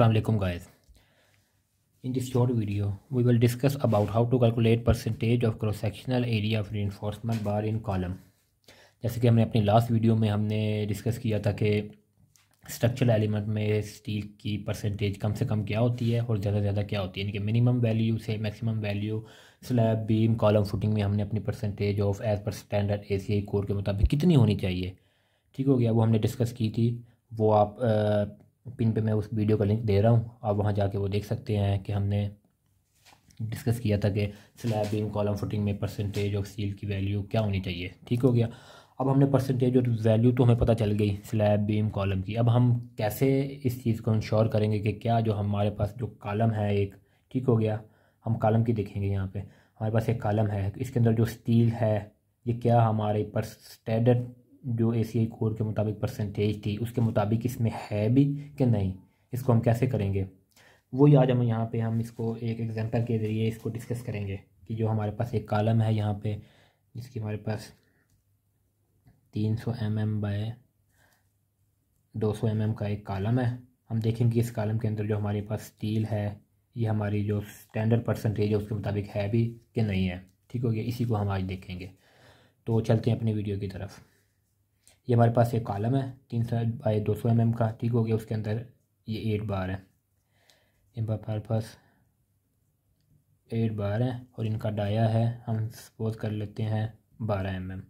Assalamu alaikum guys. In this short video, we will discuss about how to calculate percentage of cross-sectional area of reinforcement bar in जैसे कि हमने अपनी last video में हमने discuss किया था कि स्ट्रक्चरल एलिमेंट में स्टील की परसेंटेज कम से कम क्या होती है और ज़्यादा से ज़्यादा क्या होती है यानी कि मिनिमम वैल्यू से maximum value slab beam column footing में हमने अपनी परसेंटेज ऑफ एज पर standard A C I code के मुताबिक कितनी होनी चाहिए ठीक हो गया वो हमने डिस्कस की थी वो आप आ, पिन पे मैं उस वीडियो का लिंक दे रहा हूँ आप वहाँ जाके वो देख सकते हैं कि हमने डिस्कस किया था कि स्लैब इन कॉलम फुटिंग में परसेंटेज ऑफ स्टील की वैल्यू क्या होनी चाहिए ठीक हो गया अब हमने परसेंटेज और वैल्यू तो हमें पता चल गई स्लैब बीम कॉलम की अब हम कैसे इस चीज़ को इंश्योर करेंगे कि क्या जो हमारे पास जो कॉलम है एक ठीक हो गया हम कॉलम की देखेंगे यहाँ पे हमारे पास एक कॉलम है इसके अंदर जो स्टील है ये क्या हमारे पर स्टैंडर्ड जो ए सी आई कोर के मुताबिक परसेंटेज थी उसके मुताबिक इसमें है भी कि नहीं इसको हम कैसे करेंगे वही आज हम यहाँ पे हम इसको एक एग्जांपल के ज़रिए इसको डिस्कस करेंगे कि जो हमारे पास एक कॉलम है यहाँ पे जिसकी हमारे पास 300 सौ एम एम बाय दो सौ एम एम का एक कॉलम है हम देखेंगे इस कॉलम के अंदर जो हमारे पास स्टील है ये हमारी जो स्टैंडर्ड परसेंटेज है उसके मुताबिक है भी कि नहीं है ठीक हो गया इसी को हम आज देखेंगे तो चलते हैं अपनी वीडियो की तरफ ये हमारे पास एक कॉलम है तीन सौ बाई दो सौ एम mm एम का ठीक हो गया उसके अंदर ये एट बार है इन हमारे पास एट बार है और इनका डाया है हम सपोज कर लेते हैं बारह एम mm। एम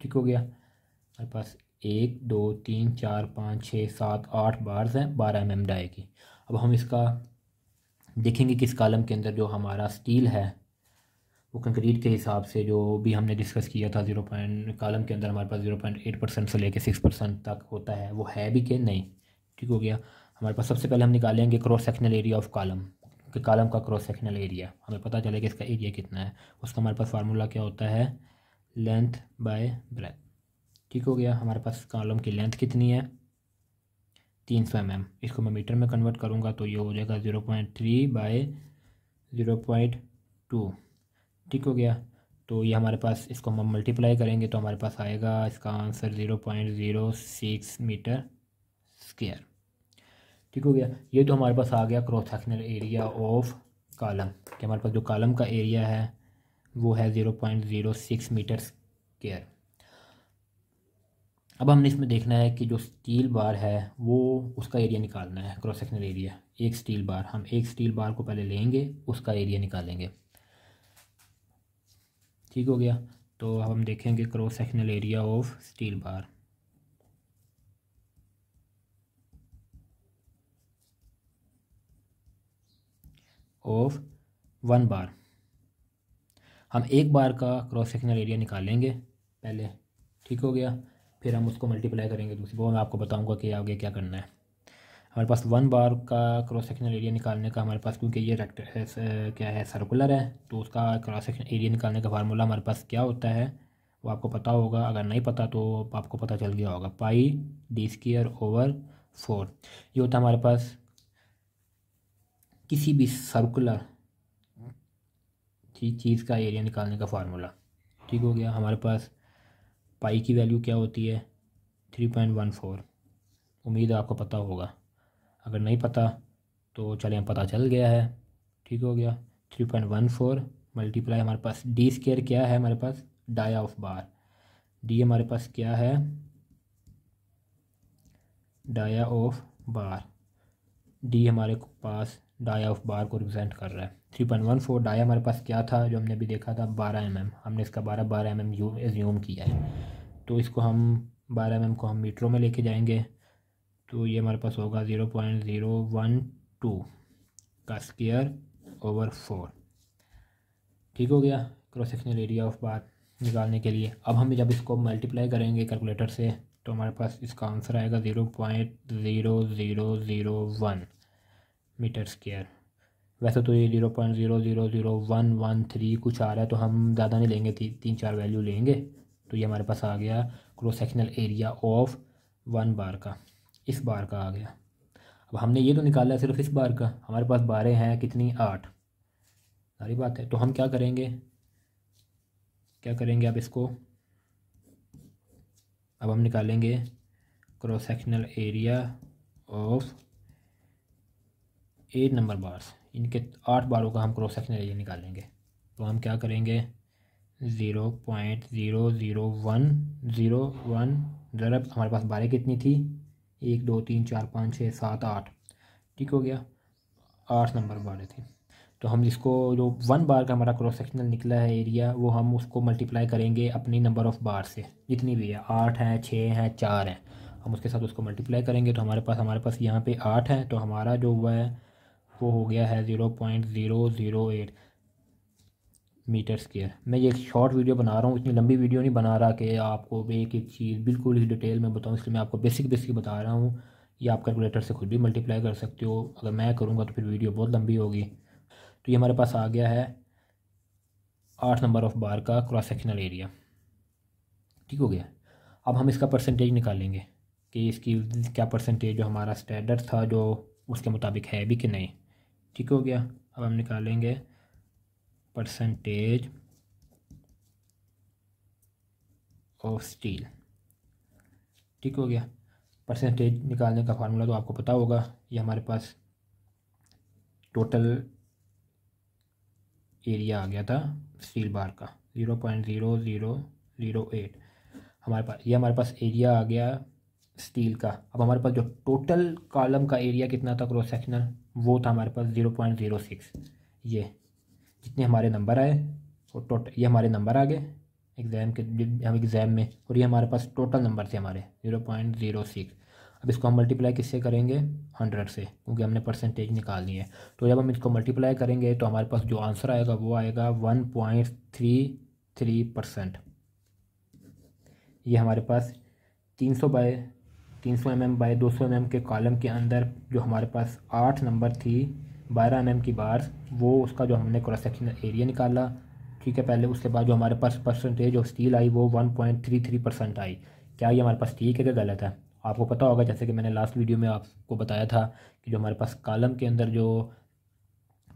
ठीक हो गया हमारे पास एक दो तीन चार पाँच छः सात आठ बार्स हैं बारह एम mm एम डाए की अब हम इसका देखेंगे किस कॉलम के अंदर जो हमारा स्टील है वो कंक्रीट के हिसाब से जो भी हमने डिस्कस किया था जीरो पॉइंट कालम के अंदर हमारे पास जीरो पॉइंट एट परसेंट से लेके सिक्स परसेंट तक होता है वो है भी कि नहीं ठीक हो गया हमारे पास सबसे पहले हम निकालेंगे cross sectional area of column के कॉलम का क्रॉस सेक्शनल एरिया हमें पता चले कि इसका एरिया कितना है उसका हमारे पास फार्मूला क्या होता है लेंथ बाय ब्रेथ ठीक हो गया हमारे पास कॉलम की लेंथ कितनी है तीन सौ एम mm। एम इसको मैं मीटर में कन्वर्ट करूँगा तो ये हो जाएगा zero point three by zero point two ठीक हो गया तो ये हमारे पास इसको हम मल्टीप्लाई करेंगे तो हमारे पास आएगा इसका answer zero point zero six metre square ठीक हो गया ये तो हमारे पास आ गया cross sectional area of column कि हमारे पास जो कॉलम का एरिया है वो है zero point zero six metre square अब हमने इसमें देखना है कि जो स्टील बार है वो उसका एरिया निकालना है क्रॉस सेक्शनल एरिया एक स्टील बार हम एक स्टील बार को पहले लेंगे उसका एरिया निकालेंगे ठीक हो गया तो अब हम देखेंगे cross sectional area of steel bar of one bar हम एक बार का क्रॉस सेक्शनल एरिया निकालेंगे पहले ठीक हो गया फिर हम उसको मल्टीप्लाई करेंगे दूसरी वो मैं आपको बताऊंगा कि आगे क्या करना है हमारे पास वन बार का क्रॉस सेक्शनल एरिया निकालने का हमारे पास क्योंकि ये रेक्ट क्या है सर्कुलर है तो उसका क्रॉस सेक्शन एरिया निकालने का फार्मूला हमारे पास क्या होता है वो आपको पता होगा अगर नहीं पता तो आपको पता चल गया होगा pi D square over four ये होता हमारे पास किसी भी सर्कुलर चीज़ का एरिया निकालने का फार्मूला ठीक हो गया हमारे पास पाई की वैल्यू क्या होती है थ्री पॉइंट वन फोर उम्मीद आपको पता होगा अगर नहीं पता तो चले पता चल गया है ठीक हो गया three point one four multiply हमारे पास डी स्केयर क्या है हमारे पास डाया ऑफ बार डी हमारे पास क्या है डाया ऑफ बार डी हमारे पास डाया ऑफ बार को रिप्रेजेंट कर रहा है three point one four dia हमारे पास क्या था जो हमने अभी देखा था बारह एम mm. एम हमने इसका बारह बारह एम एम एज्यूम किया है तो इसको हम बारह एम mm एम को हम मीटरों में लेके जाएंगे तो ये हमारे पास होगा zero point zero one two का स्केयर ओवर फोर ठीक हो गया cross sectional area of bar निकालने के लिए अब हम जब इसको मल्टीप्लाई करेंगे कैलकुलेटर से तो हमारे पास इसका आंसर आएगा zero point zero zero zero one metre square वैसे तो ये zero point zero zero zero one one three कुछ आ रहा है तो हम ज़्यादा नहीं लेंगे ती, तीन चार वैल्यू लेंगे तो ये हमारे पास आ गया cross sectional area of one bar का इस बार का आ गया अब हमने ये तो निकाला सिर्फ इस बार का हमारे पास बारह हैं कितनी आठ सारी बात है तो हम क्या करेंगे क्या करेंगे अब इसको अब हम निकालेंगे cross sectional area of eight number bars इनके आठ बारों का हम क्रॉस सेक्शनल एरिया निकालेंगे तो हम क्या करेंगे zero point zero zero one zero one ज़रा हमारे पास बारह कितनी थी एक दो तीन चार पाँच छः सात आठ ठीक हो गया आठ नंबर वाले थे तो हम इसको जो वन बार का हमारा क्रॉस सेक्शनल निकला है एरिया वो हम उसको मल्टीप्लाई करेंगे अपनी नंबर ऑफ़ बार से जितनी भी है आठ हैं छः हैं चार हैं हम उसके साथ उसको मल्टीप्लाई करेंगे तो हमारे पास हमारे पास यहाँ पे आठ है तो हमारा जो हुआ है वो हो गया है zero point zero zero eight metre square मैं ये एक शॉर्ट वीडियो बना रहा हूँ इतनी लंबी वीडियो नहीं बना रहा कि आपको एक एक चीज़ बिल्कुल ही डिटेल में बताऊँ इसलिए मैं आपको बेसिक बेसिक बता रहा हूँ ये आप कैलकुलेटर से खुद भी मल्टीप्लाई कर सकते हो अगर मैं करूँगा तो फिर वीडियो बहुत लंबी होगी तो ये हमारे पास आ गया है आठ नंबर ऑफ बार का क्रॉस सेक्शनल एरिया ठीक हो गया अब हम इसका परसेंटेज निकालेंगे कि इसकी क्या परसेंटेज जो हमारा स्टैंडर्ड था जो उसके मुताबिक है भी कि नहीं ठीक हो गया अब हम निकालेंगे परसेंटेज ऑफ स्टील ठीक हो गया परसेंटेज निकालने का फार्मूला तो आपको पता होगा ये हमारे पास टोटल एरिया आ गया था स्टील बार का zero point zero zero zero eight हमारे पास ये हमारे पास एरिया आ गया स्टील का अब हमारे पास जो टोटल कॉलम का एरिया कितना था क्रॉस सेक्शनल वो था हमारे पास ज़ीरो पॉइंट ज़ीरो सिक्स ये कितने हमारे नंबर आए और टोटल ये हमारे नंबर आ गए एग्ज़ाम के हम एग्ज़ाम में और ये हमारे पास टोटल नंबर थे हमारे ज़ीरो पॉइंट ज़ीरो सिक्स अब इसको हम मल्टीप्लाई किससे करेंगे हंड्रेड से क्योंकि हमने परसेंटेज निकालनी है तो जब हम इसको मल्टीप्लाई करेंगे तो हमारे पास जो आंसर आएगा वो आएगा one point three three percent ये हमारे पास तीन सौ बाय तीन सौ एम एम बाई दो सौ एम एम के कॉलम के अंदर जो हमारे पास आठ नंबर थी बारह एम की बार्स वो उसका जो हमने क्रॉस सेक्शन एरिया निकाला ठीक है पहले उसके बाद जो हमारे पास परसेंटेज ऑफ स्टील आई वो one point three three percent आई क्या ये हमारे पास ठीक है कि गलत है आपको पता होगा जैसे कि मैंने लास्ट वीडियो में आपको बताया था कि जो हमारे पास कालम के अंदर जो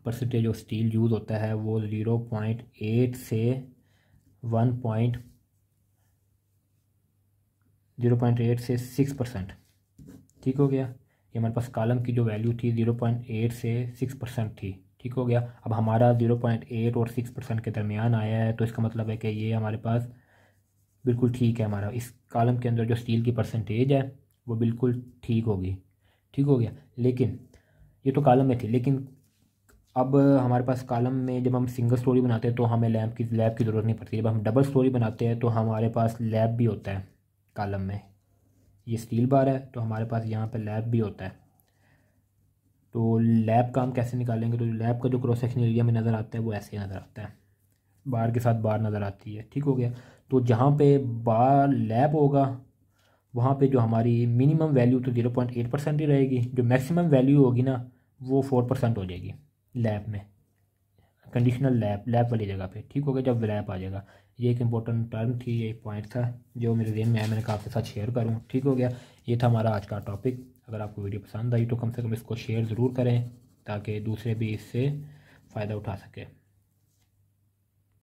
परसेंटेज ऑफ स्टील यूज़ होता है वो ज़ीरो पॉइंट एट से one point zero point eight से सिक्स परसेंट ठीक हो गया ये हमारे पास कालम की जो वैल्यू थी ज़ीरो पॉइंट एट से सिक्स परसेंट थी ठीक हो गया अब हमारा ज़ीरो पॉइंट एट और सिक्स परसेंट के दरमियान आया है तो इसका मतलब है कि ये हमारे पास बिल्कुल ठीक है हमारा इस कालम के अंदर जो स्टील की परसेंटेज है वो बिल्कुल ठीक होगी ठीक हो गया लेकिन ये तो कालम में थी लेकिन अब हमारे पास कालम में जब हम सिंगल स्टोरी बनाते हैं तो हमें लैब की लैब की ज़रूरत नहीं पड़ती जब हम डबल स्टोरी बनाते हैं तो हमारे पास लैब भी होता है कालम में ये स्टील बार है तो हमारे पास यहाँ पे लैब भी होता है तो लैब का हम कैसे निकालेंगे तो लैब का जो क्रॉस सेक्शन एरिया में नज़र आता है वो ऐसे नज़र आता है बार के साथ बार नज़र आती है ठीक हो गया तो जहाँ पे बार लैब होगा वहाँ पे जो हमारी मिनिमम वैल्यू तो ज़ीरो पॉइंट एट परसेंट ही रहेगी जो मैक्सिमम वैल्यू होगी ना वो फोर परसेंट हो जाएगी लैब में कंडीशनल लैप लैप वाली जगह पे ठीक हो गया जब लैप आ जाएगा ये एक इंपॉर्टेंट टर्म थी ये पॉइंट था जो मेरे जेन में है मैंने कहा आपके साथ शेयर करूँ ठीक हो गया ये था हमारा आज का टॉपिक अगर आपको वीडियो पसंद आई तो कम से कम इसको शेयर ज़रूर करें ताकि दूसरे भी इससे फ़ायदा उठा सके